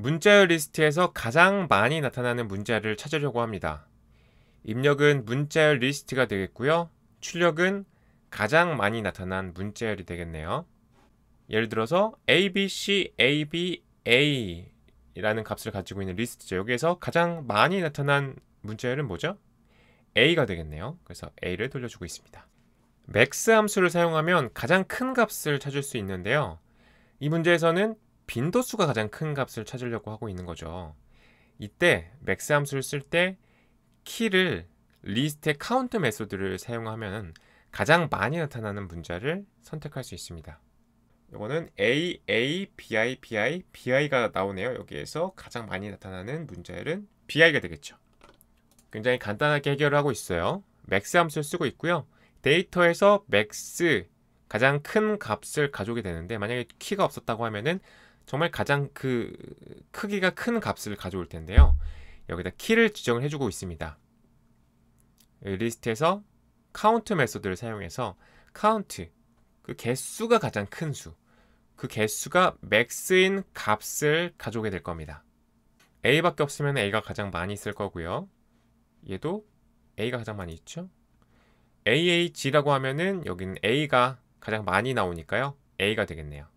문자열 리스트에서 가장 많이 나타나는 문자를 찾으려고 합니다. 입력은 문자열 리스트가 되겠고요. 출력은 가장 많이 나타난 문자열이 되겠네요. 예를 들어서 ABC, AB, A 라는 값을 가지고 있는 리스트죠. 여기에서 가장 많이 나타난 문자열은 뭐죠? A가 되겠네요. 그래서 A를 돌려주고 있습니다. max 함수를 사용하면 가장 큰 값을 찾을 수 있는데요. 이 문제에서는 빈도수가 가장 큰 값을 찾으려고 하고 있는 거죠. 이때 맥스 함수를 쓸 때 키를 리스트의 카운트 메소드를 사용하면 가장 많이 나타나는 문자를 선택할 수 있습니다. 이거는 A, A, BI, BI, BI가 나오네요. 여기에서 가장 많이 나타나는 문자열은 BI가 되겠죠. 굉장히 간단하게 해결을 하고 있어요. 맥스 함수를 쓰고 있고요. 데이터에서 맥스 가장 큰 값을 가져오게 되는데 만약에 키가 없었다고 하면은 정말 가장 그 크기가 큰 값을 가져올 텐데요. 여기다 키를 지정을 해주고 있습니다. 리스트에서 카운트 메소드를 사용해서 카운트 그 개수가 가장 큰 수, 그 개수가 맥스인 값을 가져오게 될 겁니다. A밖에 없으면 A가 가장 많이 있을 거고요. 얘도 A가 가장 많이 있죠. AAG라고 하면은 여기는 A가 가장 많이 나오니까요. A가 되겠네요.